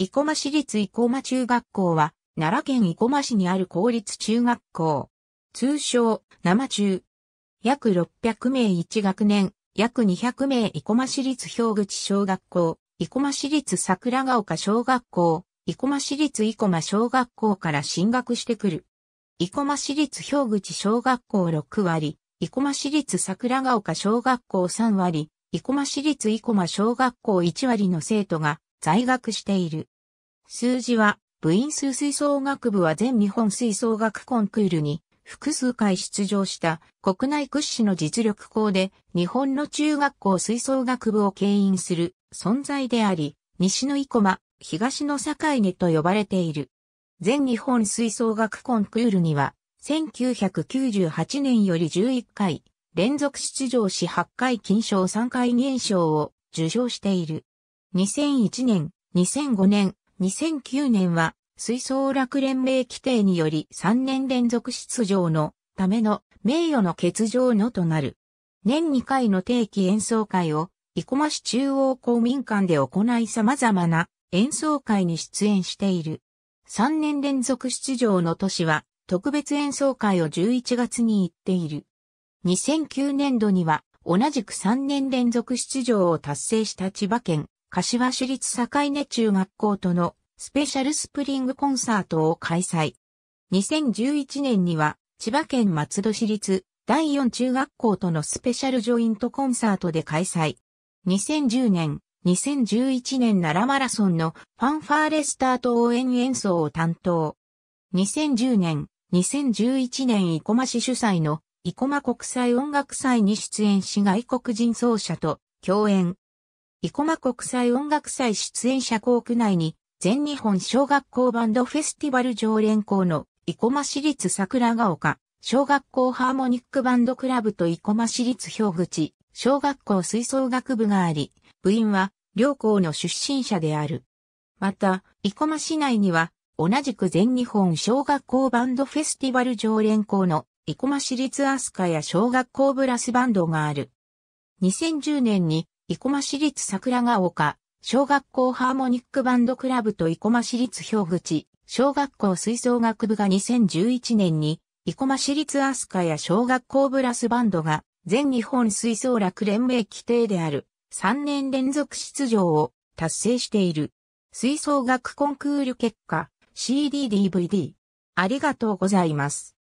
生駒市立生駒中学校は、奈良県生駒市にある公立中学校。通称、生中。約600名1学年、約200名生駒市立氷口小学校、生駒市立桜ヶ丘小学校、生駒市立生駒小学校から進学してくる。生駒市立氷口小学校6割、生駒市立桜ヶ丘小学校3割、生駒市立生駒小学校1割の生徒が、在学している。数字は、部員数吹奏楽部は全日本吹奏楽コンクールに複数回出場した国内屈指の実力校で日本の中学校吹奏楽部を牽引する存在であり、西の生駒、東の境根と呼ばれている。全日本吹奏楽コンクールには、1998年より11回、連続出場し8回金賞3回銀賞を受賞している。2001年、2005年、2009年は、水槽楽連盟規定により3年連続出場のための名誉の欠場のとなる。年2回の定期演奏会を、生駒市中央公民館で行い様々な演奏会に出演している。3年連続出場の年は、特別演奏会を11月に行っている。2009年度には、同じく3年連続出場を達成した千葉県柏市立境根中学校とのスペシャルスプリングコンサートを開催。2011年には千葉県松戸市立第4中学校とのスペシャルジョイントコンサートで開催。2010年、2011年奈良マラソンのファンファーレスタート応援演奏を担当。2010年、2011年生駒市主催の生駒国際音楽祭に出演し外国人奏者と共演、生駒国際音楽祭出演者校区内に、全日本小学校バンドフェスティバル常連校の生駒市立桜ヶ丘、小学校ハーモニックバンドクラブと生駒市立氷口、小学校吹奏楽部があり、部員は両校の出身者である。また、生駒市内には、同じく全日本小学校バンドフェスティバル常連校の生駒市立アスカや小学校ブラスバンドがある。2010年に生駒市立桜ヶ丘、小学校ハーモニックバンドクラブと生駒市立氷口、小学校吹奏楽部が2011年に、生駒市立アスカや小学校ブラスバンドが、全日本吹奏楽連盟規定である、3年連続出場を達成している。吹奏楽コンクール結果、CD、DVD。ありがとうございます。